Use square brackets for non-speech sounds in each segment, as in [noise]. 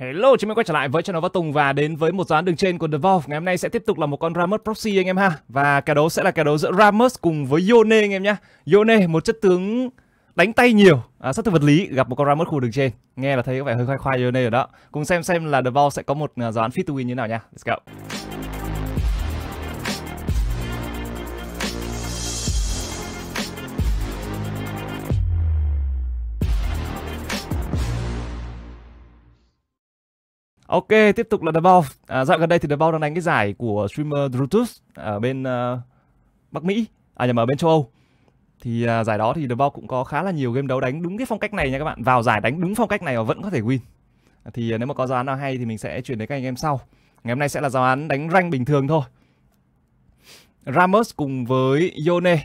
Hello, chúng mình quay trở lại với channel Võ Tùng và đến với một dán đường trên của The Valve. Ngày hôm nay sẽ tiếp tục là một con Ramus Proxy anh em ha. Và kẻ đấu sẽ là kẻ đấu giữa Ramus cùng với Yone anh em nhá. Yone một chất tướng đánh tay nhiều, à, sát thương vật lý gặp một con Ramus khu đường trên. Nghe là thấy có vẻ hơi khoai khoai Yone rồi đó. Cùng xem xem là The Valve sẽ có một à, dán fit to win như thế nào nha. Let's go. Ok, tiếp tục là The Ball. À, dạo gần đây thì The Ball đang đánh cái giải của streamer Drutus ở bên uh, Bắc Mỹ, à nhầm ở bên châu Âu. Thì uh, giải đó thì The Ball cũng có khá là nhiều game đấu đánh đúng cái phong cách này nha các bạn. Vào giải đánh đúng phong cách này mà vẫn có thể win. thì uh, nếu mà có giáo án nào hay thì mình sẽ chuyển đến các anh em sau. Ngày hôm nay sẽ là giáo án đánh rank bình thường thôi. Ramos cùng với Yone. Uh,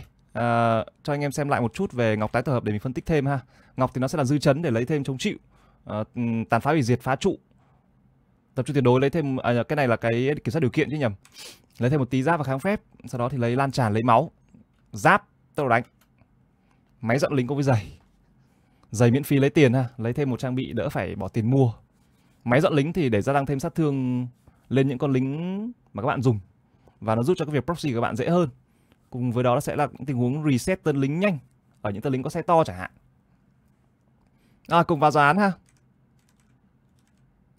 cho anh em xem lại một chút về Ngọc tái tổ hợp để mình phân tích thêm ha. Ngọc thì nó sẽ là dư chấn để lấy thêm chống chịu. Uh, tàn phá hủy diệt phá trụ tập trung tuyệt đối lấy thêm à, cái này là cái kiểm soát điều kiện chứ nhầm lấy thêm một tí giáp và kháng phép sau đó thì lấy lan tràn lấy máu giáp tốc độ đánh máy dọn lính có với giày giày miễn phí lấy tiền ha lấy thêm một trang bị đỡ phải bỏ tiền mua máy dọn lính thì để gia tăng thêm sát thương lên những con lính mà các bạn dùng và nó giúp cho cái việc proxy của các bạn dễ hơn cùng với đó nó sẽ là những tình huống reset tân lính nhanh ở những tân lính có xe to chẳng hạn à cùng vào giáo án ha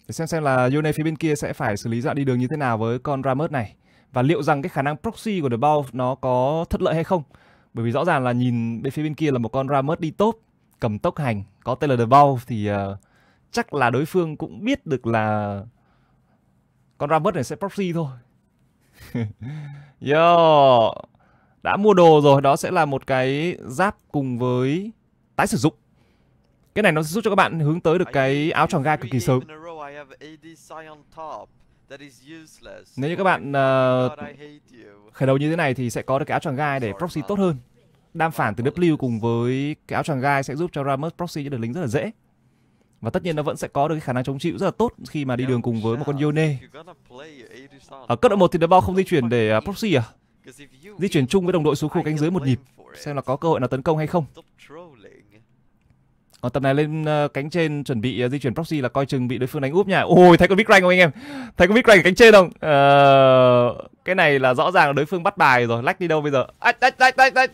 để xem xem là Yone phía bên kia sẽ phải xử lý dạ đi đường như thế nào với con Ramos này và liệu rằng cái khả năng proxy của The ball nó có thất lợi hay không bởi vì rõ ràng là nhìn bên phía bên kia là một con Ramos đi tốt cầm tốc hành có tên là The ball thì uh, chắc là đối phương cũng biết được là con Ramos này sẽ proxy thôi [laughs] Yo đã mua đồ rồi đó sẽ là một cái giáp cùng với tái sử dụng cái này nó sẽ giúp cho các bạn hướng tới được cái áo tròn gai cực kỳ sớm nếu như các bạn uh, khởi đầu như thế này thì sẽ có được cái áo choàng gai để proxy tốt hơn. Đàm phản từ W cùng với cái áo choàng gai sẽ giúp cho Ramus proxy những đường lính rất là dễ. Và tất nhiên nó vẫn sẽ có được cái khả năng chống chịu rất là tốt khi mà đi đường cùng với một con Yone. Ở cấp độ 1 thì The Ball không di chuyển để ờ, proxy à? Di chuyển chung với đồng đội xuống khu cánh dưới một nhịp, xem là có cơ hội nào tấn công hay không còn tầm này lên ờ, cánh trên chuẩn bị ờ, di chuyển proxy là coi chừng bị đối phương đánh úp nha ôi thấy con big rank không anh em thấy con big rank ở cánh trên không uh, cái này là rõ ràng là đối phương bắt bài rồi lách đi đâu bây giờ ách ách ách ách ách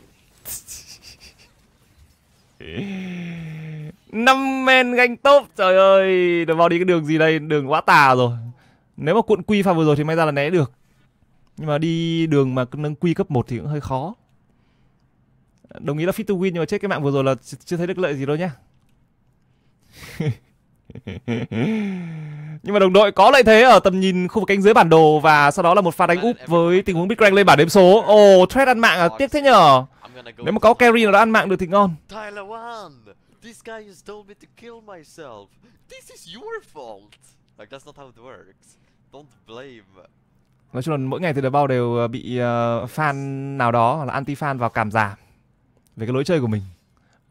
năm men ganh top trời ơi vào đi cái đường gì đây đường quá tà rồi nếu mà cuộn quy pha vừa rồi thì may ra là né được nhưng mà đi đường mà nâng quy cấp 1 thì cũng hơi khó đồng ý là fit to win nhưng mà chết cái mạng vừa rồi là chưa thấy được lợi gì đâu nhá [laughs] Nhưng mà đồng đội có lợi thế ở tầm nhìn khu vực cánh dưới bản đồ và sau đó là một pha đánh úp với tình huống Big Rang lên bản đếm số. Ồ, oh, Thread ăn mạng à, tiếc thế nhở. Nếu mà có carry nào đã ăn mạng được thì ngon. This guy has told me to kill myself. This is your fault. Like that's not how it works. Don't blame. Nói chung là mỗi ngày thì The Bao đều ờ, bị uh, fan nào đó là anti fan vào cảm giảm về cái lối chơi của mình.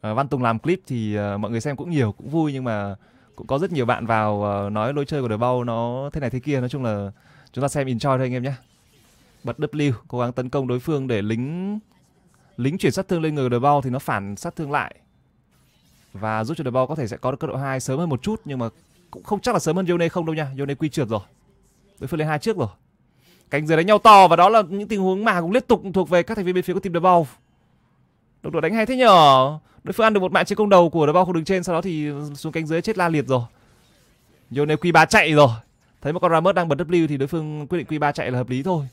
Ờ, Văn Tùng làm clip thì à, mọi người xem cũng nhiều cũng vui nhưng mà cũng có rất nhiều bạn vào à, nói lối chơi của đội Bow nó thế này thế kia nói chung là chúng ta xem enjoy thôi anh em nhé bật W cố gắng tấn công đối phương để lính lính chuyển sát thương lên người đội Bow thì nó phản sát thương lại và giúp cho đội Bow có thể sẽ có được cấp độ 2 sớm hơn một chút nhưng mà cũng không chắc là sớm hơn Yone không đâu nha Yone quy trượt rồi đối phương lên hai trước rồi cánh dưới đánh nhau to và đó là những tình huống mà cũng liên tục thuộc về các thành viên bên phía của team Đội Ball. Đồng đội đánh hay thế nhở? đối phương ăn được một mạng trên công đầu của đội bao khu đứng trên sau đó thì xuống cánh dưới chết la liệt rồi nhiều nếu q 3 chạy rồi thấy một con Ramus đang bật w thì đối phương quyết định q 3 chạy là hợp lý thôi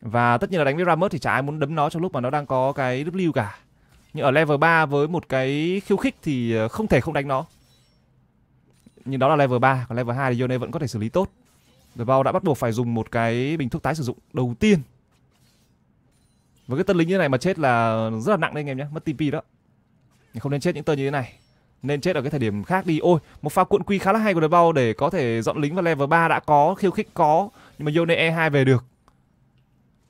và tất nhiên là đánh với Ramus thì chả ai muốn đấm nó trong lúc mà nó đang có cái w cả nhưng ở level 3 với một cái khiêu khích thì ờ, không thể không đánh nó nhưng đó là level 3 còn level 2 thì Yone vẫn có thể xử lý tốt The Bao đã bắt buộc phải dùng một cái bình thuốc tái sử dụng đầu tiên với cái tân lính như này mà chết là rất là nặng đấy anh em nhé mất TP đó không nên chết những tên như thế này nên chết ở cái thời điểm khác đi ôi một pha cuộn quy khá là hay của đội bao để có thể dọn lính vào level 3 đã có khiêu khích có nhưng mà Yone E2 về được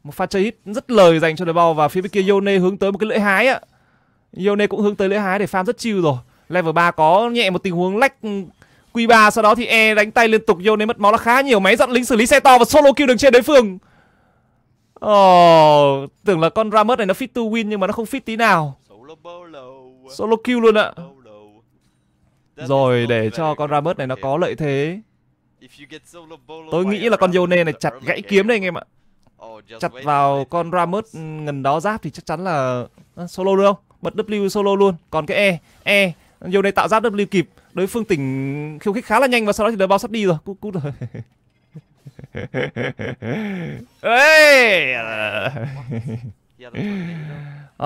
một pha chơi hit rất lời dành cho đội bao và phía bên kia Yone hướng tới một cái lưỡi hái á Yone cũng hướng tới lưỡi hái để farm rất chill rồi level 3 có nhẹ một tình huống lách Q3 sau đó thì E đánh tay liên tục Yone mất máu là khá nhiều máy dọn lính xử lý xe to và solo kill đường trên đối phương Ồ, oh, tưởng là con Ramus này nó fit to win nhưng mà nó không fit tí nào. Solo kill luôn ạ. Rồi để cho con Ramus này nó có lợi thế. Tôi nghĩ là con Yone này chặt gãy kiếm đây anh em ạ. Chặt vào con Ramus gần đó giáp thì chắc chắn là à, solo được không? Bật W solo luôn. Còn cái E, E Yone tạo giáp W kịp. Đối phương tỉnh khiêu khích khá là nhanh và sau đó thì đỡ bao sắp đi rồi. cút rồi. [laughs]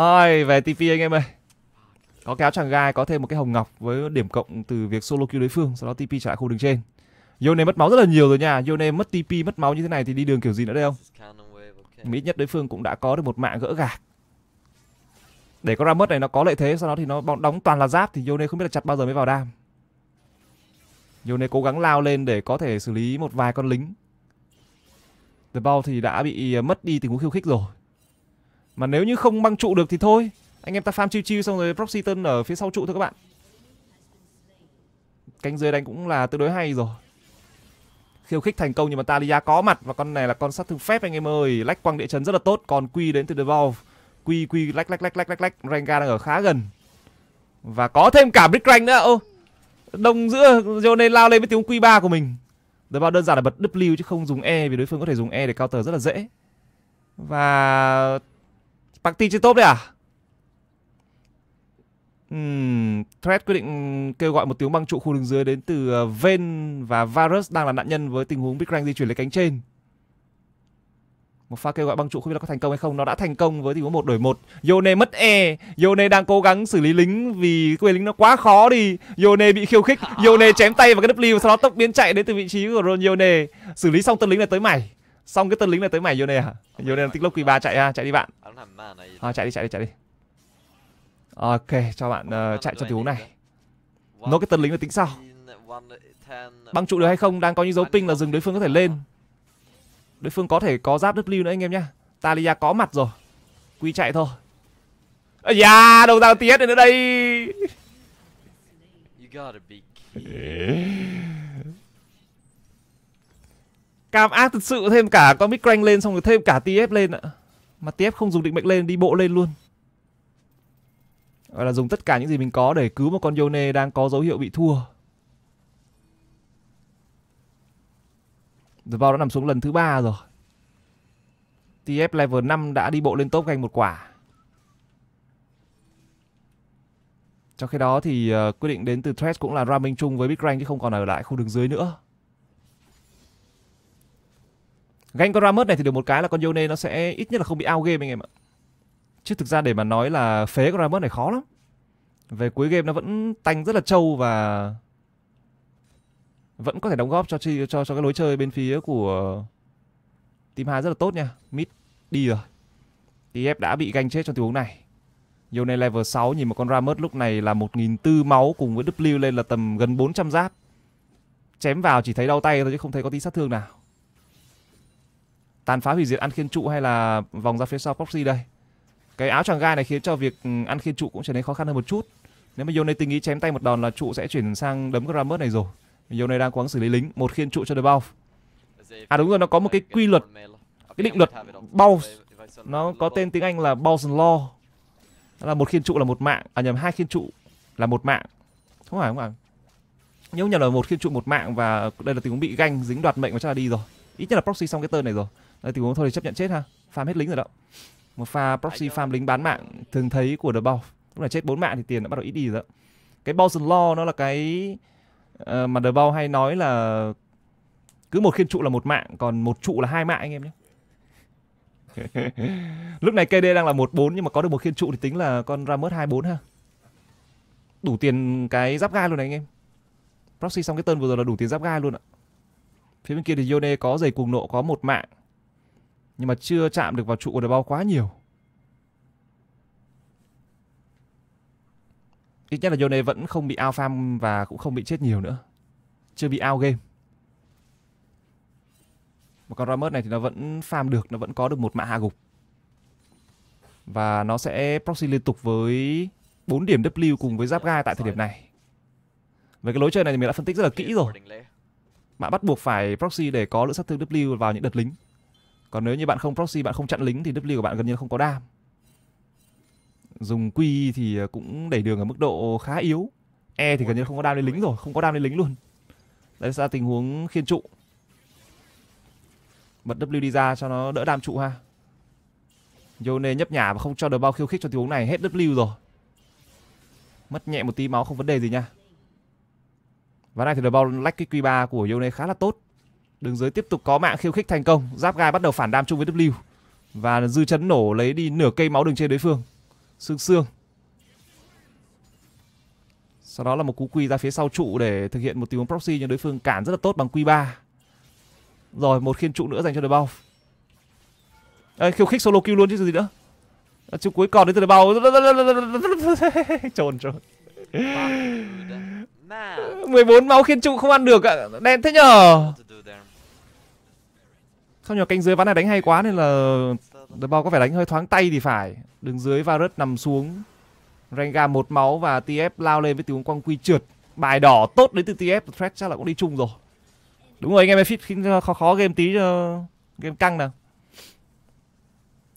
ơi về TP anh em ơi. Có kéo chàng gai có thêm một cái hồng ngọc với điểm cộng từ việc solo kill đối phương, sau đó TP trở lại khu đường trên. Yone mất máu rất là nhiều rồi nha. Yone mất TP, mất máu như thế này thì đi đường kiểu gì nữa đây không? Mà nhất đối phương cũng đã có được một mạng gỡ gạc. Để có ra mất này nó có lợi thế, sau đó thì nó đóng toàn là giáp thì Yone không biết là chặt bao giờ mới vào đam. Yone cố gắng lao lên để có thể xử lý một vài con lính The bow thì đã bị ờ, mất đi tình huống khiêu khích rồi. Mà nếu như không băng trụ được thì thôi. Anh em ta farm chiêu chiêu xong rồi proxy tân ở phía sau trụ thôi các bạn. Cánh dưới đánh cũng là tương đối hay rồi. Khiêu khích thành công nhưng mà Talia có mặt và con này là con sát thương phép anh em ơi. Lách quăng địa chấn rất là tốt. Còn Quy đến từ The Bao. Quy Quy lách lách lách lách lách lách. Renga đang ở khá gần. Và có thêm cả Brick Rank nữa. Ô, đông giữa Yone lao lên với tiếng Quy 3 của mình. The bao đơn giản là bật W chứ không dùng E vì đối phương có thể dùng E để counter rất là dễ. Và party trên top đấy à? Uhm, Thread quyết định kêu gọi một tiếng băng trụ khu đường dưới đến từ ờ, Ven và Varus đang là nạn nhân với tình huống Big Rank di chuyển lấy cánh trên một pha kêu gọi băng trụ không biết là có thành công hay không nó đã thành công với tình huống một đổi một Yone mất e Yone đang cố gắng xử lý lính vì quê lính nó quá khó đi Yone bị khiêu khích [laughs] Yone chém tay vào cái W sau đó tốc biến chạy đến từ vị trí của Ron Yone xử lý xong tân lính là tới mày xong cái tân lính là tới mày Yone à Yone tích lốc quý ba chạy ha chạy đi bạn à, chạy đi chạy đi chạy đi ok cho bạn uh, chạy trong tình huống này nó cái tân lính là tính sao băng trụ được hay không đang có những dấu ping là dừng đối phương có thể lên Đối phương có thể có giáp W nữa anh em nhá. Talia có mặt rồi. Quy chạy thôi. Ây da, đầu giao tiết nữa đây. Cam ác thật sự thêm cả con mic lên xong rồi thêm cả TF lên ạ. Mà TF không dùng định mệnh lên, đi bộ lên luôn. Gọi là dùng tất cả những gì mình có để cứu một con Yone đang có dấu hiệu bị thua. The Bow đã nằm xuống lần thứ ba rồi. TF level 5 đã đi bộ lên top ganh một quả. Trong khi đó thì uh, quyết định đến từ Thresh cũng là ra chung với Big Rank chứ không còn ở lại khu đường dưới nữa. Ganh con ramus này thì được một cái là con Yone nó sẽ ít nhất là không bị out game anh em ạ. Chứ thực ra để mà nói là phế con ramus này khó lắm. Về cuối game nó vẫn tanh rất là trâu và vẫn có thể đóng góp cho cho cho cái lối chơi bên phía của team hai rất là tốt nha mid đi rồi TF đã bị ganh chết trong tình huống này Yone level 6 nhìn một con ramus lúc này là 1.400 máu cùng với W lên là tầm gần 400 giáp Chém vào chỉ thấy đau tay thôi chứ không thấy có tí sát thương nào Tàn phá hủy diệt ăn khiên trụ hay là vòng ra phía sau proxy đây Cái áo choàng gai này khiến cho việc ăn ừ, khiên trụ cũng trở nên khó khăn hơn một chút Nếu mà Yone tình ý chém tay một đòn là trụ sẽ chuyển sang đấm con ramus này rồi Điều này đang cố gắng xử lý lính, một khiên trụ cho The Bounce. À đúng rồi, nó có một cái quy luật, cái định luật Bounce. Nó có tên tiếng Anh là Bounce Law. Đó là một khiên trụ là một mạng, à nhầm hai khiên trụ là một mạng. Không phải không phải. nếu nhầm là một khiên trụ một mạng và đây là tình huống bị ganh dính đoạt mệnh mà chắc là đi rồi. Ít nhất là proxy xong cái tên này rồi. Đây tình huống thôi thì chấp nhận chết ha. Farm hết lính rồi đó. Một pha proxy farm lính bán mạng thường thấy của The Bounce. Lúc này chết bốn mạng thì tiền đã bắt đầu ít đi rồi đó. Cái Bounce Law nó là cái Ờ, mà The Bao hay nói là cứ một khiên trụ là một mạng còn một trụ là hai mạng anh em nhé [laughs] lúc này KD đang là một bốn nhưng mà có được một khiên trụ thì tính là con Ramos hai bốn ha đủ tiền cái giáp gai luôn này anh em proxy xong cái tên vừa rồi là đủ tiền giáp gai luôn ạ phía bên kia thì Yone có giày cuồng nộ có một mạng nhưng mà chưa chạm được vào trụ của The Bao quá nhiều ít nhất là Yone vẫn không bị out farm và cũng không bị chết nhiều nữa chưa bị out game mà con Ramos này thì nó vẫn farm được nó vẫn có được một mã hạ gục và nó sẽ proxy liên tục với 4 điểm W cùng với giáp gai tại thời điểm này về cái lối chơi này thì mình đã phân tích rất là kỹ rồi bạn bắt buộc phải proxy để có lượng sát thương W vào những đợt lính còn nếu như bạn không proxy bạn không chặn lính thì W của bạn gần như không có đam dùng quy thì à, cũng đẩy đường ở mức độ khá yếu E thì gần như không có đam lên lính rồi không có đam lên lính luôn đây là tình huống khiên trụ bật W đi ra cho nó đỡ đam trụ ha Yone nhấp nhả và không cho được bao khiêu khích cho tình huống này hết W rồi mất nhẹ một tí máu không vấn đề gì nha và này thì được bao lách cái Q3 của Yone khá là tốt đường dưới tiếp tục có mạng khiêu khích thành công giáp gai bắt đầu phản đam chung với W và dư chấn nổ lấy đi nửa cây máu đường trên đối phương xương xương sau đó là một cú quy ra phía sau trụ để thực hiện một tình huống proxy nhưng đối phương cản rất là tốt bằng quy 3 rồi một khiên trụ nữa dành cho đội bao Đây khiêu khích solo kill luôn chứ gì nữa à, chứ cuối còn đến từ đội bao [laughs] trồn trồn 14 máu khiên trụ không ăn được ạ à. đen thế nhở sao nhờ canh dưới ván này đánh hay quá nên là The ball có vẻ đánh hơi thoáng tay thì phải. đứng dưới Varus nằm xuống. Renga một máu và TF lao lên với tiếng quang quy trượt. Bài đỏ tốt đến từ TF, Threat chắc là cũng đi chung rồi. Đúng rồi anh em ơi, fit khó khó game tí cho ờ, game căng nào.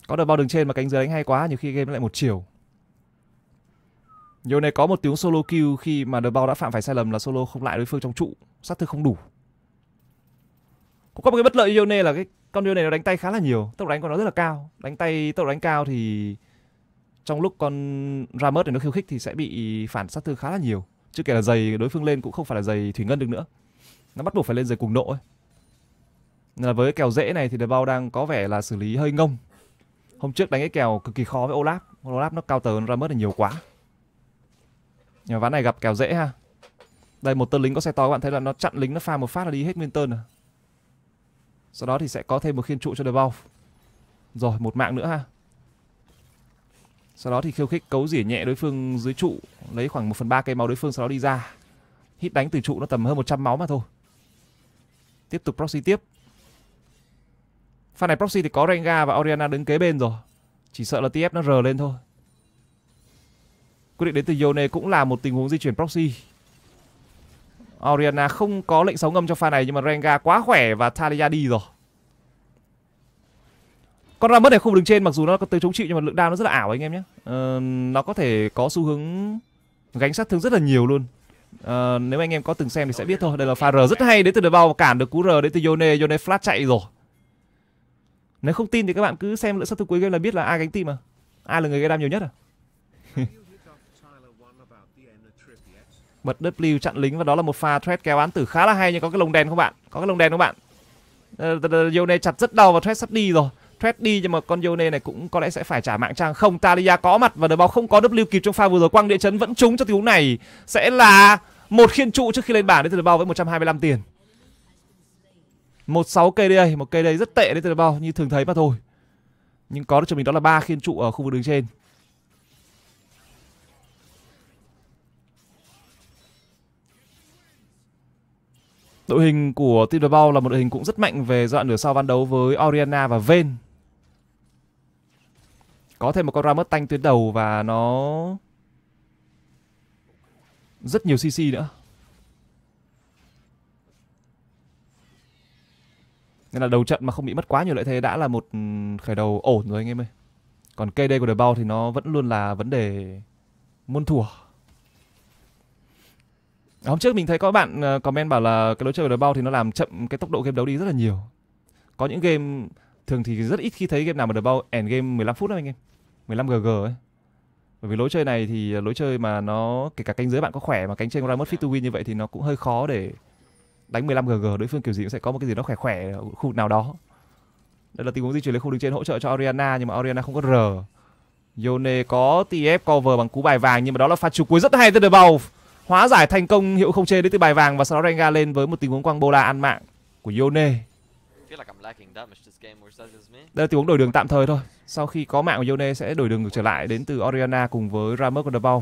Có được bao đường trên mà cánh dưới đánh hay quá, nhiều khi game lại một chiều. Nhiều này có một tiếng solo kill khi mà The Ball đã phạm phải sai lầm là solo không lại đối phương trong trụ, sát thương không đủ cũng có một cái bất lợi Yone là cái con Yone này nó đánh tay khá là nhiều tốc đánh của nó rất là cao đánh tay tốc đánh cao thì trong lúc con ramus này nó khiêu khích thì sẽ bị phản sát thương khá là nhiều chứ kể là giày đối phương lên cũng không phải là giày thủy ngân được nữa nó bắt buộc phải lên giày cùng độ ấy nên là với cái kèo dễ này thì The Bao đang có vẻ là xử lý hơi ngông hôm trước đánh cái kèo cực kỳ khó với Olaf Olaf nó cao tờ ramus là nhiều quá nhưng mà ván này gặp kèo dễ ha đây một tên lính có xe to các bạn thấy là nó chặn lính nó pha một phát là đi hết nguyên tên rồi sau đó thì sẽ có thêm một khiên trụ cho The Wolf. Rồi, một mạng nữa ha. Sau đó thì khiêu khích cấu rỉa nhẹ đối phương dưới trụ, lấy khoảng 1 phần 3 cây máu đối phương sau đó đi ra. Hít đánh từ trụ nó tầm hơn 100 máu mà thôi. Tiếp tục proxy tiếp. Pha này proxy thì có Renga và Oriana đứng kế bên rồi. Chỉ sợ là TF nó rờ lên thôi. Quyết định đến từ Yone cũng là một tình huống di chuyển proxy Oriana không có lệnh sóng ngâm cho pha này nhưng mà Rengar quá khỏe và Talia đi rồi. Con ra mất này không đứng trên mặc dù nó có tới chống chịu nhưng mà lượng đam nó rất là ảo anh em nhé. Ờ, nó có thể có xu hướng gánh sát thương rất là nhiều luôn. Ờ, nếu anh em có từng xem thì sẽ biết thôi. Đây là pha R rất hay đến từ đời bao cản được cú R đến từ Yone, Yone flat chạy rồi. Nếu không tin thì các bạn cứ xem lượng sát thương cuối game là biết là ai gánh team mà. Ai là người gây đam nhiều nhất à? bật W chặn lính và đó là một pha thread kéo án tử khá là hay nhưng có cái lồng đèn không bạn có cái lồng đèn không bạn ờ, Yone chặt rất đau và thread sắp đi rồi thread đi nhưng mà con Yone này cũng có lẽ sẽ phải trả mạng trang không Talia có mặt và đội bóng không có W kịp trong pha vừa rồi quăng địa chấn vẫn trúng cho tình huống này sẽ là một khiên trụ trước khi lên bảng đến từ đội bóng với 125 tiền một sáu cây đây một cây đây rất tệ đấy từ đầu bóng như thường thấy mà thôi nhưng có được cho mình đó là ba khiên trụ ở khu vực đường trên Đội hình của Team The Ball là một đội hình cũng rất mạnh về giai đoạn nửa sau ban đấu với Oriana và Vayne. Có thêm một con Ramos tanh tuyến đầu và nó rất nhiều CC nữa. Nên là đầu trận mà không bị mất quá nhiều lợi thế đã là một khởi đầu ổn rồi anh em ơi. Còn KD của The Ball thì nó vẫn luôn là vấn đề muôn thuở hôm trước mình thấy có bạn ờ, comment bảo là cái lối chơi của đời bao thì nó làm chậm cái tốc độ game đấu đi rất là nhiều có những game thường thì rất ít khi thấy game nào mà đời bao end game 15 phút đó anh em 15 gg ấy bởi vì lối chơi này thì ờ, lối chơi mà nó kể cả cánh dưới bạn có khỏe mà cánh trên ra mất fit to win như vậy thì nó cũng hơi khó để đánh 15 gg đối phương kiểu gì cũng sẽ có một cái gì đó khỏe khỏe ở khu nào đó đây là tình huống di chuyển lên khu đứng trên hỗ trợ cho Oriana nhưng mà Oriana không có R Yone có TF cover bằng cú bài vàng nhưng mà đó là pha trục cuối rất hay từ The Bow hóa giải thành công hiệu không chê đến từ bài vàng và sau đó Renga lên với một tình huống quang bola ăn mạng của Yone. Đây là tình huống đổi đường tạm thời thôi. Sau khi có mạng của Yone sẽ đổi đường trở lại đến từ Oriana cùng với Ramos Cordobal.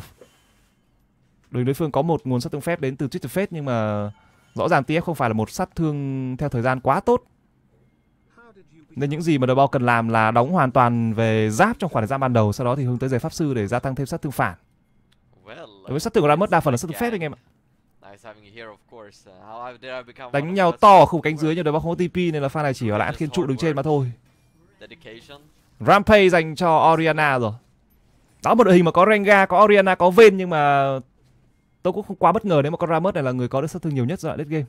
Đường đối phương có một nguồn sát thương phép đến từ Twitter Fate nhưng mà rõ ràng TF không phải là một sát thương theo thời gian quá tốt. Nên những gì mà The Ball cần làm là đóng hoàn toàn về giáp trong khoảng thời gian ban đầu, sau đó thì hướng tới giày pháp sư để gia tăng thêm sát thương phản. Đối với sát thương của Ramos đa phần là sát thương phép anh em ạ. Uh, Đánh nhau to ở khu cánh dưới nhưng đối bóng không có TP nên là pha này chỉ là lại ăn khiên trụ đứng trên mà thôi. Rampage dành cho Oriana rồi. Đó một đội hình mà có Renga, có Oriana, có Vayne nhưng mà tôi cũng không quá bất ngờ nếu mà con Ramos này là người có được sát thương nhiều nhất rồi đoạn game.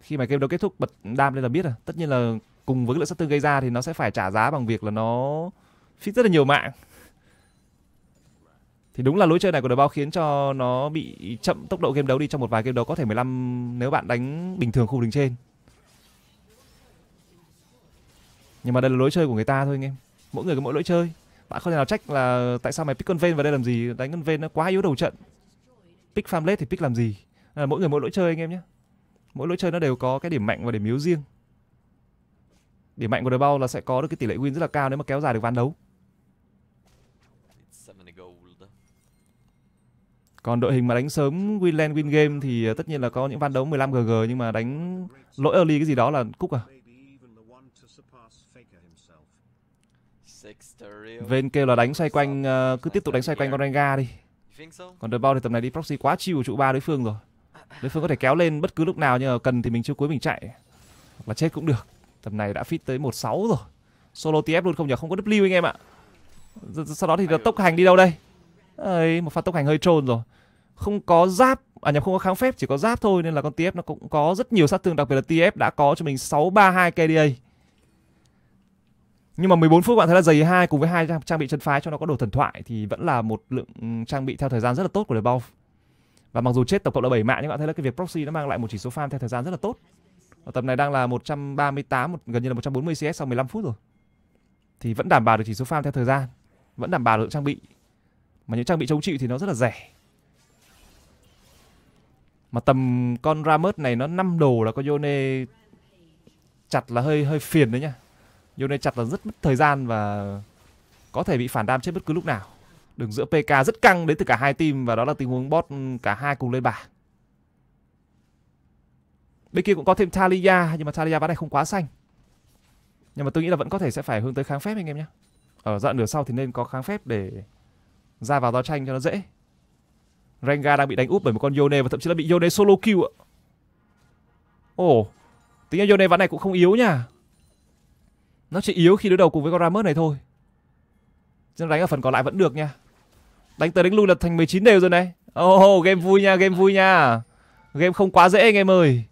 Khi mà game đấu kết thúc bật đam lên là biết rồi. Tất nhiên là cùng với lượng sát thương gây ra thì nó sẽ phải trả giá bằng việc là nó phí rất là nhiều mạng thì đúng là lối chơi này của đội bao khiến cho nó bị chậm tốc độ game đấu đi trong một vài game đấu có thể 15 nếu bạn đánh bình thường khu đình trên nhưng mà đây là lối chơi của người ta thôi anh em mỗi người có mỗi lối chơi bạn không thể nào trách là tại sao mày pick con ven vào đây làm gì đánh con ven nó quá yếu đầu trận pick farmlet thì pick làm gì à, mỗi người mỗi lỗi chơi anh em nhé mỗi lỗi chơi nó đều có cái điểm mạnh và điểm yếu riêng điểm mạnh của đội bao là sẽ có được cái tỷ lệ win rất là cao nếu mà kéo dài được ván đấu còn đội hình mà đánh sớm Winland win game thì ờ, tất nhiên là có những ván đấu 15GG nhưng mà đánh lỗi early cái gì đó là cúc à. Ven kêu là đánh xoay quanh ờ, cứ tiếp tục đánh xoay quanh con Renga đi. Còn bao thì tầm này đi proxy quá chiều của trụ ba đối phương rồi. Đối phương có thể kéo lên bất cứ lúc nào nhưng mà cần thì mình chưa cuối mình chạy. Hoặc là chết cũng được. Tầm này đã fit tới 16 rồi. Solo TF luôn không nhờ không có W anh em ạ. Sau đó thì tốc hành đi đâu đây? ấy một pha tốc hành hơi trôn rồi không có giáp à nhà không có kháng phép chỉ có giáp thôi nên là con TF nó cũng có rất nhiều sát thương đặc biệt là TF đã có cho mình 632 KDA. Nhưng mà 14 phút bạn thấy là giày hai cùng với hai trang bị chân phái cho nó có đồ thần thoại thì vẫn là một lượng ừ, trang bị theo thời gian rất là tốt của The Bow. Và mặc dù chết tổng cộng là 7 mạng nhưng bạn thấy là cái việc proxy nó mang lại một chỉ số farm theo thời gian rất là tốt. Ở tầm này đang là 138 một, gần như là 140 CS sau 15 phút rồi. Thì vẫn đảm bảo được chỉ số farm theo thời gian, vẫn đảm bảo được trang bị mà những trang bị chống chịu thì nó rất là rẻ Mà tầm con Ramus này nó 5 đồ là con Yone Chặt là hơi hơi phiền đấy nhá Yone chặt là rất mất thời gian và Có thể bị phản đam chết bất cứ lúc nào Đường giữa PK rất căng đến từ cả hai team Và đó là tình huống bot cả hai cùng lên bảng Bên kia cũng có thêm Talia Nhưng mà Talia bán này không quá xanh Nhưng mà tôi nghĩ là vẫn có thể sẽ phải hướng tới kháng phép anh em nhé Ở dạng nửa sau thì nên có kháng phép để ra vào giao tranh cho nó dễ Rengar đang bị đánh úp bởi một con Yone và thậm chí là bị Yone solo kill ạ ồ oh, tính ra Yone ván này cũng không yếu nha nó chỉ yếu khi đối đầu cùng với con Rammus này thôi Chứ đánh ở phần còn lại vẫn được nha Đánh tới đánh lui là thành 19 đều rồi này Ồ oh, game vui nha game vui nha Game không quá dễ anh em ơi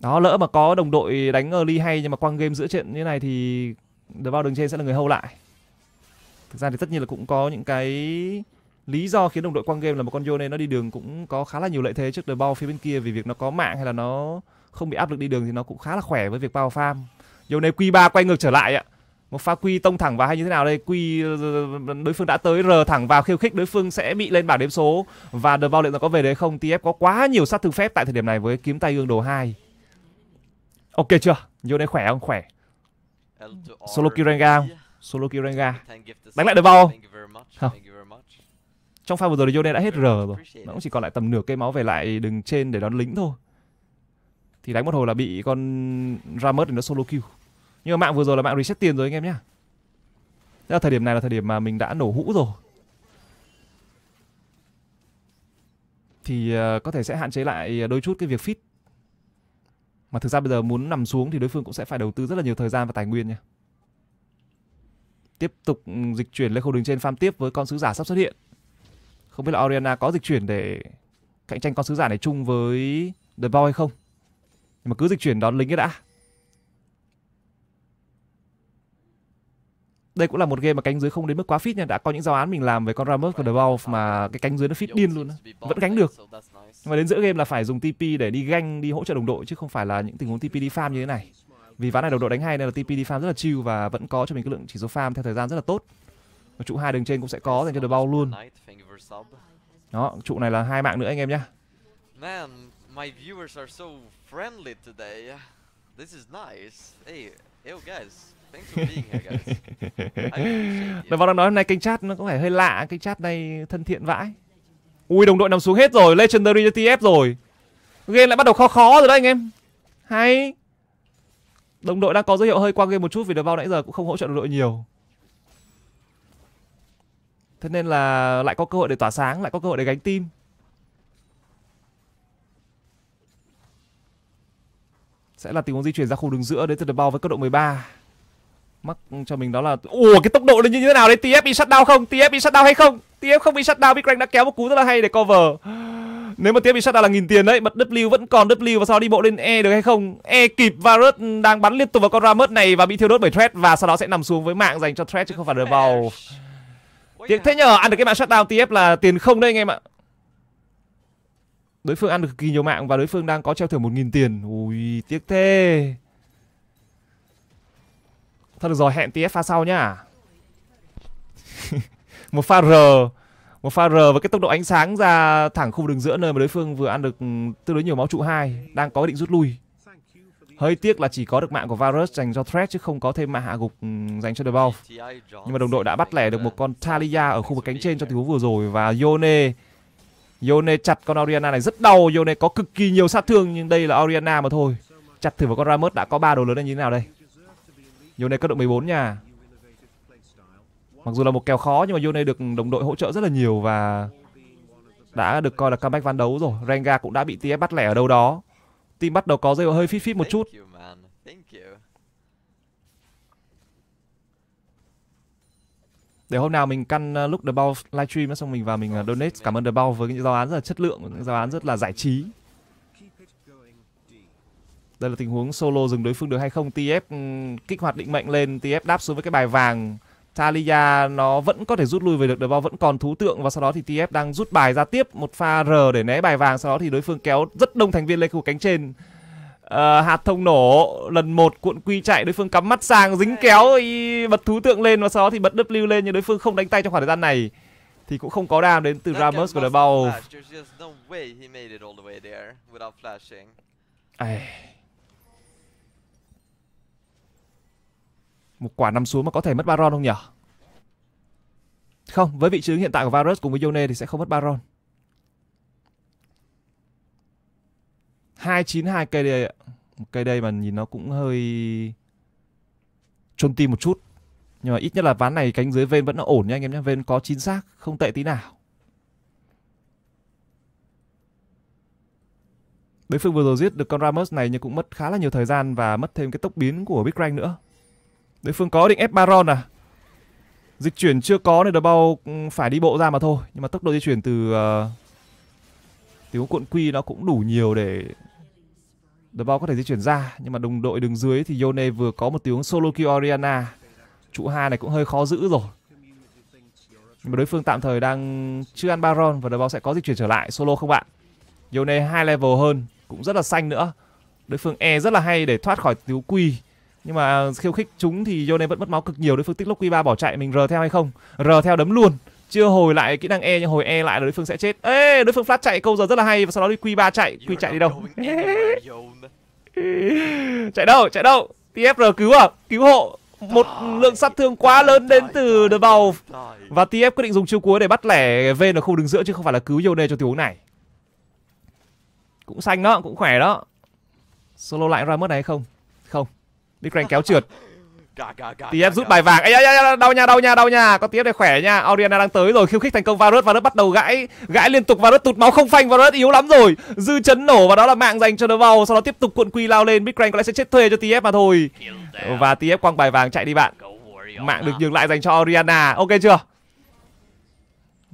Đó lỡ mà có đồng đội đánh early hay Nhưng mà quăng game giữa trận như này thì The bao đường trên sẽ là người hâu lại thực ra thì tất nhiên là cũng có những cái lý do khiến đồng đội quang game là một con Yone nó đi đường cũng có khá là nhiều lợi thế trước The bao phía bên kia vì việc nó có mạng hay là nó không bị áp lực đi đường thì nó cũng khá là khỏe với việc power farm. Yone Q3 quay ngược trở lại ạ. Một pha Q tông thẳng vào hay như thế nào đây? Quy đối phương đã tới R thẳng vào khiêu khích đối phương sẽ bị lên bảng đếm số và The bao liệu nó có về đấy không? TF có quá nhiều sát thương phép tại thời điểm này với kiếm tay gương đồ 2. Ok chưa? Yone khỏe không? Khỏe. Solo kill Rengar không? Solo kill Rengar Đánh lại được vào không? Trong pha vừa rồi thì Yoden đã hết R rồi Nó cũng chỉ còn lại tầm nửa cây máu về lại đường trên để đón lính thôi Thì đánh một hồi là bị con Ramus thì nó solo kill Nhưng mà mạng vừa rồi là mạng reset tiền rồi anh em nhá Thế là thời điểm này là thời điểm mà mình đã nổ hũ rồi Thì ờ, có thể sẽ hạn chế lại đôi chút cái việc fit mà thực ra bây giờ muốn nằm xuống thì đối phương cũng sẽ phải đầu tư rất là nhiều thời gian và tài nguyên nha tiếp tục ừ, dịch chuyển lên khâu đường trên farm tiếp với con sứ giả sắp xuất hiện không biết là Oriana có dịch chuyển để cạnh tranh con sứ giả này chung với The Boy hay không nhưng mà cứ dịch chuyển đón lính đã đây cũng là một game mà cánh dưới không đến mức quá fit nha đã có những giao án mình làm về con Ramos của The Wolf mà cái cánh dưới nó fit điên luôn vẫn gánh được nhưng mà đến giữa game là phải dùng TP để đi ganh đi hỗ trợ đồng đội chứ không phải là những tình huống TP đi farm như thế này vì ván này đồng đội đánh hay nên là TP đi farm rất là chill và vẫn có cho mình cái lượng chỉ số farm theo thời gian rất là tốt và trụ hai đường trên cũng sẽ có dành cho The Wolf luôn đó trụ này là hai mạng nữa anh em nhá Man, my viewers are so friendly today. This is nice. Hey, yo guys, và vào đang nói hôm nay kênh chat nó có vẻ hơi lạ, kênh chat này thân thiện vãi. Ui đồng đội nằm xuống hết rồi, Legendary TF rồi. Game lại bắt đầu khó khó rồi đấy anh em. Hay. Đồng đội đang có dấu hiệu hơi qua game một chút vì được vào nãy giờ cũng không hỗ trợ đồng đội nhiều. Thế nên là lại có cơ hội để tỏa sáng, lại có cơ hội để gánh tim. Sẽ là tình huống di chuyển ra khu đường giữa đến từ the ball với cấp độ 13 mắc cho mình đó là ủa cái tốc độ nó như thế nào đấy tf bị đau không tf bị đau hay không tf không bị đau, big rank đã kéo một cú rất là hay để cover nếu mà tf bị đau là nghìn tiền đấy bật w vẫn còn w và sau đi bộ lên e được hay không e kịp varus đang bắn liên tục vào con ramus này và bị thiêu đốt bởi thread và sau đó sẽ nằm xuống với mạng dành cho thread chứ không phải rờ vào tiếc thế nhờ ăn được cái mạng đau tf là tiền không đấy anh em ạ đối phương ăn được cực kỳ nhiều mạng và đối phương đang có treo thưởng một nghìn tiền ui tiếc thế Thôi được rồi, hẹn tí pha sau nhá. [laughs] một pha R, một pha R với cái tốc độ ánh sáng ra thẳng khu đường giữa nơi mà đối phương vừa ăn được tương đối nhiều máu trụ hai đang có định rút lui. Hơi tiếc là chỉ có được mạng của Varus dành cho Threat chứ không có thêm mạng hạ gục ừ, dành cho The Ball. Nhưng mà đồng đội đã bắt lẻ được một con Talia ở khu vực cánh trên trong tình huống vừa rồi và Yone Yone chặt con Oriana này rất đau, Yone có cực kỳ nhiều sát thương nhưng đây là Oriana mà thôi. Chặt thử vào con Ramos đã có ba đồ lớn là như thế nào đây? Yone cấp độ 14 nha Mặc dù là một kèo khó nhưng mà Yone được đồng đội hỗ trợ rất là nhiều và đã được coi là comeback ván đấu rồi. Rengar cũng đã bị TF bắt lẻ ở đâu đó. Team bắt đầu có dây hơi phít phít một chút. Để hôm nào mình căn ờ, lúc The Ball livestream xong mình vào mình ờ, donate. Cảm ơn The Ball với những giáo án rất là chất lượng, những giáo án rất là giải trí đây là tình huống solo dừng đối phương được hay không tf ừ, kích hoạt định mệnh lên tf đáp xuống với cái bài vàng Talia nó vẫn có thể rút lui về được Đội bao vẫn còn thú tượng và sau đó thì TF đang rút bài ra tiếp một pha R để né bài vàng sau đó thì đối phương kéo rất đông thành viên lên khu cánh trên à, hạt thông nổ lần một cuộn quy chạy đối phương cắm mắt sang dính kéo bật thú tượng lên và sau đó thì bật W lên nhưng đối phương không đánh tay trong khoảng thời gian này thì cũng không có đam đến từ Ramos của đội bao. Một quả nằm xuống mà có thể mất Baron không nhỉ? Không, với vị trí hiện tại của Varus cùng với Yone thì sẽ không mất Baron. 292 cây đây ạ. cây đây mà nhìn nó cũng hơi chôn tim một chút. Nhưng mà ít nhất là ván này cánh dưới ven vẫn là ổn nha anh em nhé. Ven có chính xác, không tệ tí nào. Đối phương vừa rồi giết được con ramus này nhưng cũng mất khá là nhiều thời gian và mất thêm cái tốc biến của Big Rank nữa. Đối phương có định ép Baron à Dịch chuyển chưa có nên bao ừ, phải đi bộ ra mà thôi Nhưng mà tốc độ di chuyển từ uh, ờ, Tiếng cuộn quy nó cũng đủ nhiều để The bao có thể di chuyển ra Nhưng mà đồng đội đứng dưới thì Yone vừa có một tiếng solo kill Oriana Trụ hai này cũng hơi khó giữ rồi Nhưng mà đối phương tạm thời đang chưa ăn Baron Và The bao sẽ có di chuyển trở lại solo không bạn Yone hai level hơn Cũng rất là xanh nữa Đối phương E rất là hay để thoát khỏi tiếu quy nhưng mà ờ, khiêu khích chúng thì Yone vẫn mất máu cực nhiều đối phương tích lốc Q3 bỏ chạy mình R theo hay không R theo đấm luôn chưa hồi lại kỹ năng E nhưng hồi E lại là đối phương sẽ chết ê đối phương flash chạy câu giờ rất là hay và sau đó đi Q3 chạy Q chạy đi đâu [laughs] chạy đâu chạy đâu TFR cứu à cứu hộ một lượng sát thương quá lớn đến từ The Bào và TF quyết định dùng chiêu cuối để bắt lẻ Vayne ở khu đứng giữa chứ không phải là cứu Yone cho tiểu huống này cũng xanh đó cũng khỏe đó solo lại ra mất này hay không không Big Nicrank kéo trượt [laughs] Tí em rút bài vàng ấy, ấy, ấy, Đau nha, đau nha, đau nha Có tí em này khỏe nha Oriana đang tới rồi Khiêu khích thành công Varus Varus bắt đầu gãi Gãi liên tục Varus tụt máu không phanh Varus yếu lắm rồi Dư chấn nổ và đó là mạng dành cho Nerval Sau đó tiếp tục cuộn quy lao lên Big Nicrank có lẽ sẽ chết thuê cho TF mà thôi Và TF quăng bài vàng chạy đi bạn Mạng được nhường lại dành cho Oriana Ok chưa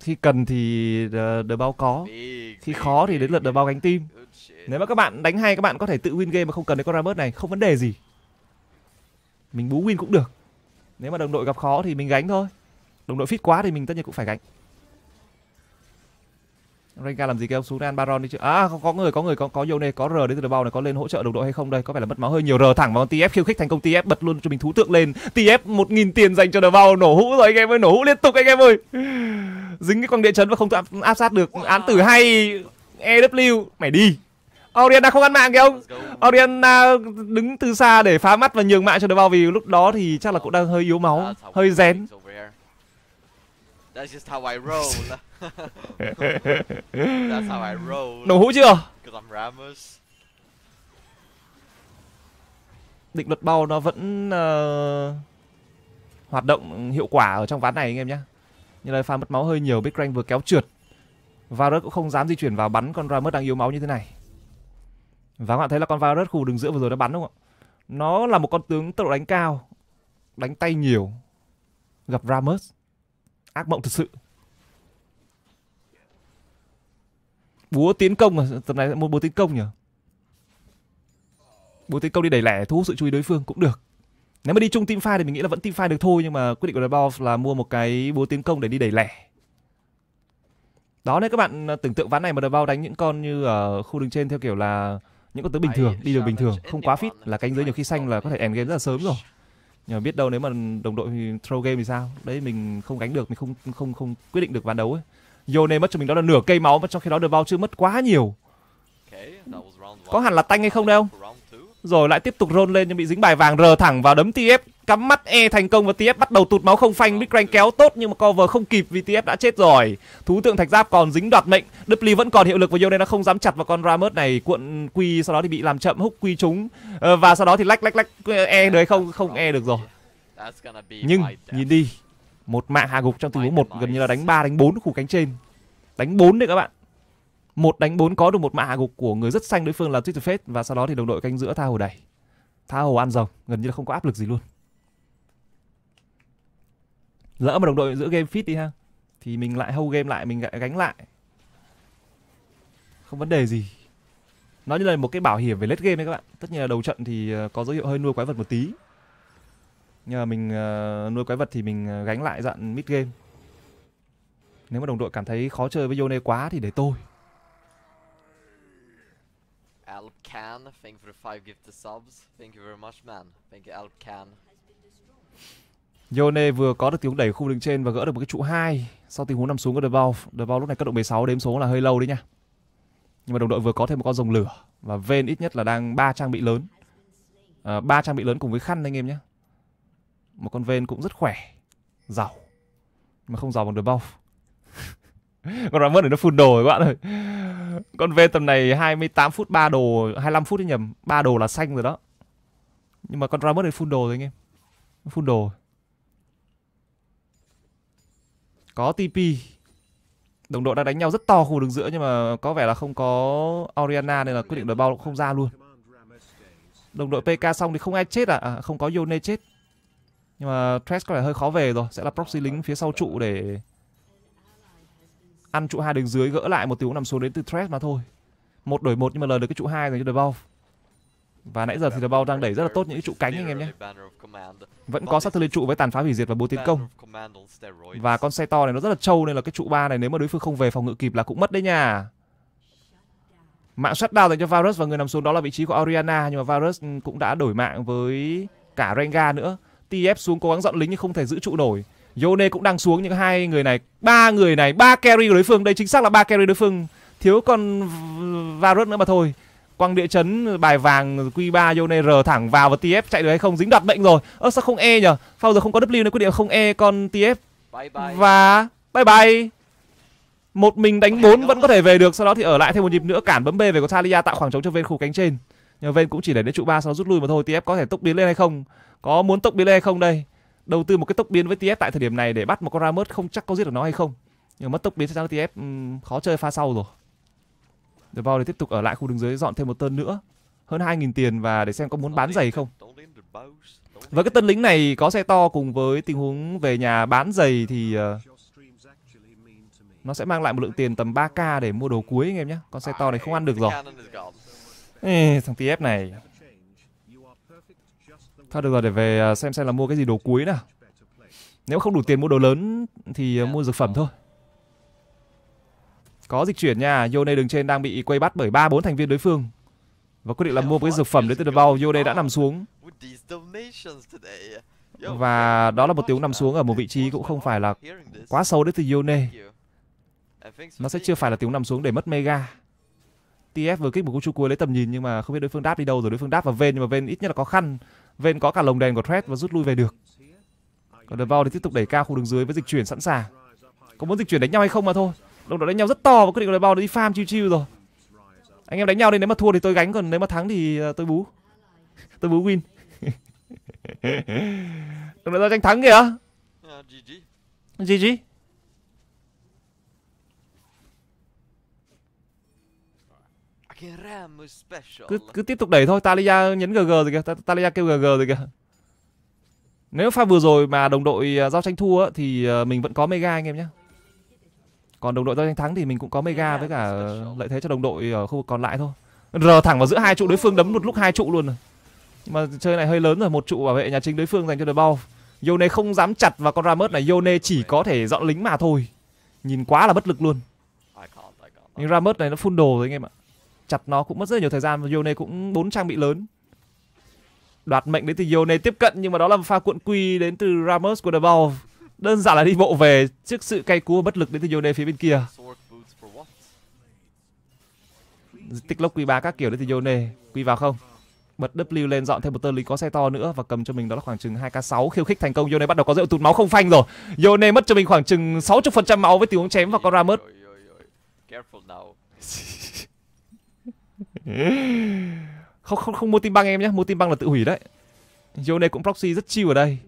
Khi cần thì Nerval ờ, có Khi khó thì đến lượt Nerval gánh tim Nếu mà các bạn đánh hay các bạn có thể tự win game mà không cần đến con Ramos này Không vấn đề gì mình bú win cũng được nếu mà đồng đội gặp khó thì mình gánh thôi đồng đội fit quá thì mình tất nhiên cũng phải gánh Renga làm gì kêu xuống ăn Baron đi chứ. À có, có người có người có có Yone có R đến từ đầu bao này có lên hỗ trợ đồng đội hay không đây? Có vẻ là mất máu hơi nhiều R thẳng vào con TF khiêu khích thành công TF bật luôn cho mình thú tượng lên. TF 1000 tiền dành cho đầu bao nổ hũ rồi anh em ơi, nổ hũ liên tục anh em ơi. Dính cái quang địa chấn và không áp, áp sát được. Án tử hay EW mày đi. Oriana không ăn mạng kìa ông Oriana à, đứng từ xa để phá mắt và nhường mạng cho đội bao vì lúc đó thì chắc là cũng đang hơi yếu máu Hơi rén [laughs] Nổ hũ chưa? Định luật bao nó vẫn uh, hoạt động hiệu quả ở trong ván này anh em nhé. Như lời pha mất máu hơi nhiều, Big Rank vừa kéo trượt. Varus cũng không dám di chuyển vào bắn con Ramos đang yếu máu như thế này và các bạn thấy là con Varus khu đường giữa vừa rồi nó bắn đúng không ạ nó là một con tướng tốc độ đánh cao đánh tay nhiều gặp Ramos ác mộng thực sự búa tiến công à tập này một búa tiến công nhỉ búa tiến công đi đẩy lẻ thu hút sự chú ý đối phương cũng được nếu mà đi chung team fight thì mình nghĩ là vẫn team fight được thôi nhưng mà quyết định của Rebels là mua một cái búa tiến công để đi đẩy lẻ đó nên các bạn ờ, tưởng tượng ván này mà Rebels đánh những con như ở khu đường trên theo kiểu là những con tướng bình thường đi đường bình thường không quá fit là cánh dưới nhiều khi xanh là có thể end game rất là sớm rồi nhưng mà biết đâu nếu mà đồng đội throw game thì sao đấy mình không gánh được mình không không không quyết định được ván đấu ấy Yone mất cho mình đó là nửa cây máu mà trong khi đó được bao chưa mất quá nhiều có hẳn là tanh hay không đâu rồi lại tiếp tục roll lên nhưng bị dính bài vàng rờ thẳng vào đấm TF cắm mắt E thành công và TF bắt đầu tụt máu không phanh Big Rank kéo tốt nhưng mà cover không kịp vì TF đã chết rồi thú tượng thạch giáp còn dính đoạt mệnh Dudley vẫn còn hiệu lực và Yoden nó không dám chặt vào con Ramus này cuộn quy sau đó thì bị làm chậm húc quy chúng ờ, và sau đó thì lách lách lách E đấy không không E được rồi nhưng nhìn đi một mạng hạ gục trong tình huống một gần như là đánh 3 đánh 4 khu cánh trên đánh 4 đấy các bạn một đánh bốn có được một mã hạ gục của người rất xanh đối phương là Twitter Face và sau đó thì đồng đội canh giữa tha hồ đẩy. Tha hồ ăn rồng, gần như là không có áp lực gì luôn. Lỡ mà đồng đội giữa game fit đi ha thì mình lại hâu game lại, mình lại gánh lại. Không vấn đề gì. nói như là một cái bảo hiểm về late game đấy các bạn. Tất nhiên là đầu trận thì ờ, có dấu hiệu hơi nuôi quái vật một tí. Nhưng mà mình ờ, nuôi quái vật thì mình ờ, gánh lại dặn mid game. Nếu mà đồng đội cảm thấy khó chơi với Yone quá thì để tôi Alp Can, thank you for the 5 gifted subs. Thank you very much man. Thank you Alp Can. Yone vừa có được tiếng đẩy khu vực trên và gỡ được một cái trụ 2 sau tình huống nằm xuống của The Valve. The Valve lúc này các động 16 đếm số là hơi lâu đấy nha. Nhưng mà đồng đội vừa có thêm một con rồng lửa và Ven ít nhất là đang ba trang bị lớn. À, 3 trang bị lớn cùng với khăn anh em nhé. Một con Ven cũng rất khỏe, giàu. Mà không giàu bằng The Valve. [laughs] con Ramos này nó phun đồ rồi các bạn ơi con về tầm này 28 phút 3 đồ 25 phút đấy nhầm 3 đồ là xanh rồi đó nhưng mà con Ramos này phun đồ rồi anh em phun đồ có TP đồng đội đang đánh nhau rất to khu đường giữa nhưng mà có vẻ là không có Oriana nên là quyết định đổi bao không ra luôn đồng đội PK xong thì không ai chết à, à không có Yone chết nhưng mà Trash có vẻ hơi khó về rồi sẽ là proxy lính phía sau trụ để ăn trụ hai đứng dưới gỡ lại một tí cũng nằm xuống đến từ Thresh mà thôi một đổi một nhưng mà lời được cái trụ hai rồi cho The Bao và nãy giờ thì The Bao đang đẩy rất là tốt những cái trụ cánh anh em nhé vẫn có sát thương lên trụ với tàn phá hủy diệt và bố tiến công và con xe to này nó rất là trâu nên là cái trụ ba này nếu mà đối phương không về phòng ngự kịp là cũng mất đấy nha mạng shutdown dành cho Varus và người nằm xuống đó là vị trí của Oriana nhưng mà Varus ừ, cũng đã đổi mạng với cả rengar nữa TF xuống cố gắng dọn lính nhưng không thể giữ trụ nổi Yone cũng đang xuống những hai người này ba người này ba carry của đối phương đây chính xác là ba carry đối phương thiếu con Varus nữa mà thôi quăng địa chấn bài vàng Q3 Yone R thẳng vào và TF chạy được hay không dính đoạt bệnh rồi ơ sao không E nhở Phao giờ không có W nên quyết định không E con TF bye bye. và bye bye một mình đánh bốn vẫn có thể về được sau đó thì ở lại thêm một nhịp nữa cản bấm B về của Talia tạo khoảng trống cho Ven khu cánh trên nhưng Ven cũng chỉ để đến trụ ba sau đó rút lui mà thôi TF có thể tốc biến lên hay không có muốn tốc biến lên hay không đây đầu tư một cái tốc biến với TF tại thời điểm này để bắt một con Ramos không chắc có giết được nó hay không. Nhưng mất tốc biến chắc TF um, khó chơi pha sau rồi. The Ball thì tiếp tục ở lại khu đường dưới dọn thêm một tên nữa. Hơn 2.000 tiền và để xem có muốn bán giày không. Với cái tân lính này có xe to cùng với tình huống về nhà bán giày thì uh, nó sẽ mang lại một lượng tiền tầm 3k để mua đồ cuối anh em nhé. Con xe to này không ăn được rồi. Ê, thằng TF này Thôi được rồi, để về à, xem xem là mua cái gì đồ cuối nào. Nếu không đủ tiền mua đồ lớn thì à, mua dược phẩm thôi. Có dịch chuyển nha, Yone đường trên đang bị quay bắt bởi 3 4 thành viên đối phương. Và quyết định là mua một cái dược phẩm đến từ The Vault, Yone đã nằm xuống. Và đó là một tiếng nằm xuống ở một vị trí cũng không phải là quá sâu đến từ Yone. Nó sẽ chưa phải là tiếng nằm xuống để mất mega. TF vừa kích một cú trụ cuối lấy tầm nhìn nhưng mà không biết đối phương đáp đi đâu rồi đối phương đáp vào ven nhưng mà ven ít nhất là có khăn Ven có cả lồng đèn của Thread và rút lui về được. Còn Devour thì tiếp tục đẩy cao khu đường dưới với dịch chuyển sẵn sàng. Có muốn dịch chuyển đánh nhau hay không mà thôi. Lúc đó đánh nhau rất to và quyết định của Devour đi farm chiêu chiêu rồi. Anh em đánh nhau đi, nếu mà thua thì tôi gánh, còn nếu mà thắng thì ờ, tôi bú. [laughs] tôi bú win. [laughs] Đừng là ra tranh thắng kìa. GG. Ờ, GG. cứ cứ tiếp tục đẩy thôi Talia nhấn GG rồi kìa Talia kêu GG rồi kìa nếu pha vừa rồi mà đồng đội à, giao tranh thua thì à, mình vẫn có mega anh em nhé còn đồng đội giao tranh thắng thì mình cũng có mega với cả lợi thế cho đồng đội ở khu vực còn lại thôi r thẳng vào giữa hai trụ đối phương đấm một lúc hai trụ luôn nhưng mà chơi này hơi lớn rồi một trụ bảo vệ nhà chính đối phương dành cho the ball Yone không dám chặt và con ramus này Yone chỉ có thể dọn lính mà thôi Nhìn quá là bất lực luôn Nhưng ramus này nó phun đồ rồi anh em ạ chặt nó cũng mất rất nhiều thời gian và Yone cũng bốn trang bị lớn đoạt mệnh đến từ Yone tiếp cận nhưng mà đó là một pha cuộn quy đến từ Ramos của The Ball đơn giản là đi bộ về trước sự cay cú bất lực đến từ Yone phía bên kia tích lốc quy ba các kiểu đến từ Yone quy vào không bật W lên dọn thêm một tơ lý có xe to nữa và cầm cho mình đó là khoảng chừng 2k6 khiêu khích thành công Yone bắt đầu có dấu tụt máu không phanh rồi Yone mất cho mình khoảng chừng 60% máu với tiếng uống chém và con Ramos [laughs] [laughs] không không không mua tim băng em nhé mua tim băng là tự hủy đấy Yone cũng proxy rất chill ở đây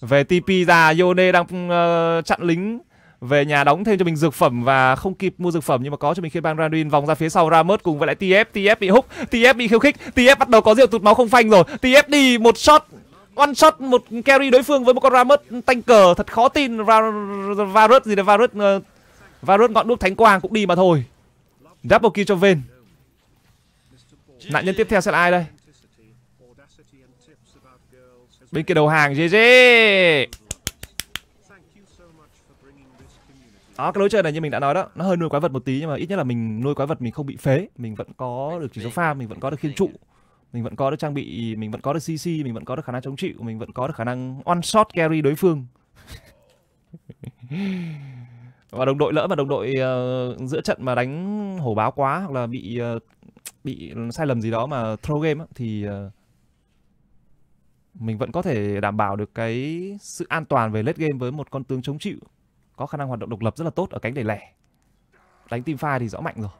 về TP ra Yone đang uh, chặn lính về nhà đóng thêm cho mình dược phẩm và không kịp mua dược phẩm nhưng mà có cho mình khiên băng Randuin vòng ra phía sau Ramos cùng với lại TF TF bị húc TF bị khiêu khích TF bắt đầu có rượu tụt máu không phanh rồi TF đi một shot one shot một carry đối phương với một con ramus tanh cờ thật khó tin Varus gì là Varus uh, Varus ngọn đuốc thánh quang cũng đi mà thôi double kill cho Vayne Nạn nhân tiếp theo sẽ là ai đây? Bên kia đầu hàng GG Đó à, cái lối chơi này như mình đã nói đó Nó hơi nuôi quái vật một tí nhưng mà ít nhất là mình nuôi quái vật mình không bị phế Mình vẫn có được chỉ số pha, mình vẫn có được khiên trụ Mình vẫn có được trang bị, mình vẫn có được CC, mình vẫn có được khả năng chống chịu Mình vẫn có được khả năng one shot carry đối phương [laughs] Và đồng đội lỡ mà đồng đội uh, giữa trận mà đánh hổ báo quá hoặc là bị uh, bị sai lầm gì đó mà throw game thì ờ, mình vẫn có thể đảm bảo được cái sự an toàn về late game với một con tướng chống chịu có khả năng hoạt động độc lập rất là tốt ở cánh để lẻ đánh team pha thì rõ mạnh rồi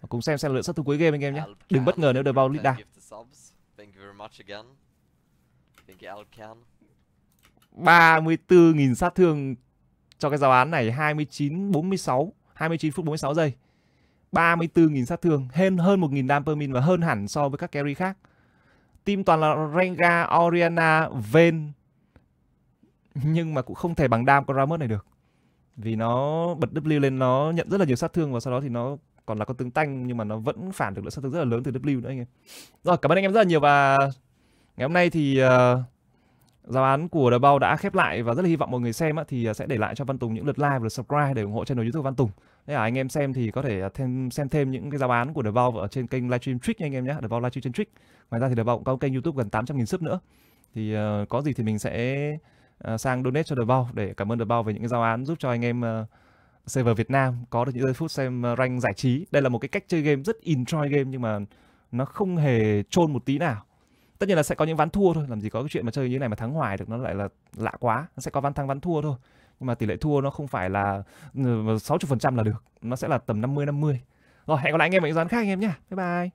Và cùng xem xem lượng sát thương cuối game anh em nhé đừng bất ngờ nếu đời bao lít down 34 mươi nghìn sát thương cho cái giáo án này hai mươi chín phút 46 giây 34.000 sát thương, hơn hơn 1.000 dam per min và hơn hẳn so với các carry khác. Team toàn là Rengar, Orianna, Vayne nhưng mà cũng không thể bằng dam con Ramos này được. Vì nó bật W lên nó nhận rất là nhiều sát thương và sau đó thì nó còn là con tướng tanh nhưng mà nó vẫn phản được lượng sát thương rất là lớn từ W nữa anh em. Rồi cảm ơn anh em rất là nhiều và ngày hôm nay thì uh, giáo án của The Bao đã khép lại và rất là hy vọng mọi người xem thì ờ, sẽ để lại cho Văn Tùng những lượt like và lượt subscribe để ủng hộ channel YouTube Văn Tùng. Thế là anh em xem thì có thể à, thêm xem thêm những cái giáo án của The Bao ở trên kênh livestream Trick nha anh em nhé, The Bao livestream trên Trick. Ngoài ra thì The Bao cũng có kênh YouTube gần 800.000 sub nữa. Thì uh, có gì thì mình sẽ uh, sang donate cho The Bao để cảm ơn The Bao về những cái giao án giúp cho anh em uh, server Việt Nam có được những giây phút xem rank giải trí. Đây là một cái cách chơi game rất enjoy game nhưng mà nó không hề chôn một tí nào. Tất nhiên là sẽ có những ván thua thôi, làm gì có cái chuyện mà chơi như thế này mà thắng hoài được nó lại là lạ quá, nó sẽ có ván thắng ván thua thôi mà tỷ lệ thua nó không phải là 60% ừ, là được, nó sẽ là tầm 50 50. Rồi, hẹn gặp lại anh em ở những dự án khác anh em nhé. Bye bye.